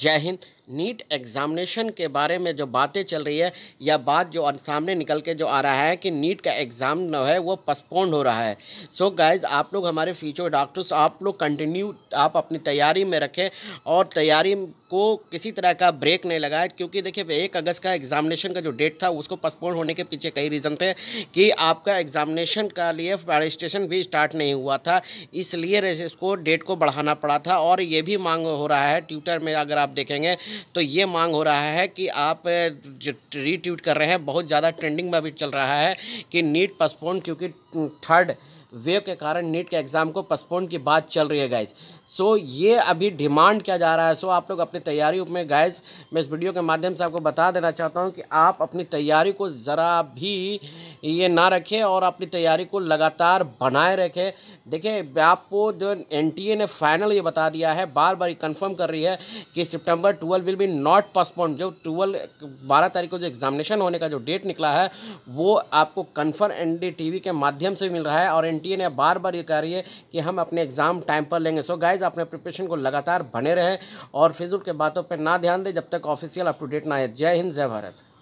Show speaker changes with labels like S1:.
S1: जय Hind NEET examination के बारे में जो बातें चल रही है या बात जो सामने निकल के जो आ रहा है कि नीट का एग्ज़ाम जो है वो पसपोन्ड हो रहा है सो so गाइज आप लोग हमारे फ्यूचर डॉक्टर्स आप लोग कंटिन्यू आप अपनी तैयारी में रखें और तैयारी को किसी तरह का ब्रेक नहीं लगाए क्योंकि देखिए एक अगस्त का एग्ज़ामिनेशन का जो डेट था उसको पसपोन होने के पीछे कई रीज़न थे कि आपका एग्ज़ामिनेशन का लिए रजिस्ट्रेशन भी स्टार्ट नहीं हुआ था इसलिए इसको डेट को बढ़ाना पड़ा था और ये भी मांग हो रहा है ट्विटर में अगर आप देखेंगे तो ये मांग हो रहा है कि आप जो रीट्वीट कर रहे हैं बहुत ज़्यादा ट्रेंडिंग में अभी चल रहा है कि नीट पसपोन क्योंकि थर्ड वेव के कारण नीट के एग्ज़ाम को पसपोन की बात चल रही है गाइज सो so, ये अभी डिमांड किया जा रहा है सो so, आप लोग अपनी तैयारी में गाइज मैं इस वीडियो के माध्यम से आपको बता देना चाहता हूँ कि आप अपनी तैयारी को ज़रा भी ये ना रखें और अपनी तैयारी को लगातार बनाए रखें देखिए आपको जो एन ने फाइनल ये बता दिया है बार बार कंफर्म कर रही है कि September twelve will be not postpone जो ट्वेल्व बारह तारीख को जो एग्जामिनेशन होने का जो डेट निकला है वो आपको कन्फर्म एन के माध्यम से मिल रहा है और एन ने बार बार ये कह रही है कि हम अपने एग्ज़ाम टाइम पर लेंगे सो गाइज अपने प्रिपरेशन को लगातार बने रहें और फिजुल के बातों पर ना ध्यान दें जब तक ऑफिशियल अप टू डेट ना आए जय हिंद जय भारत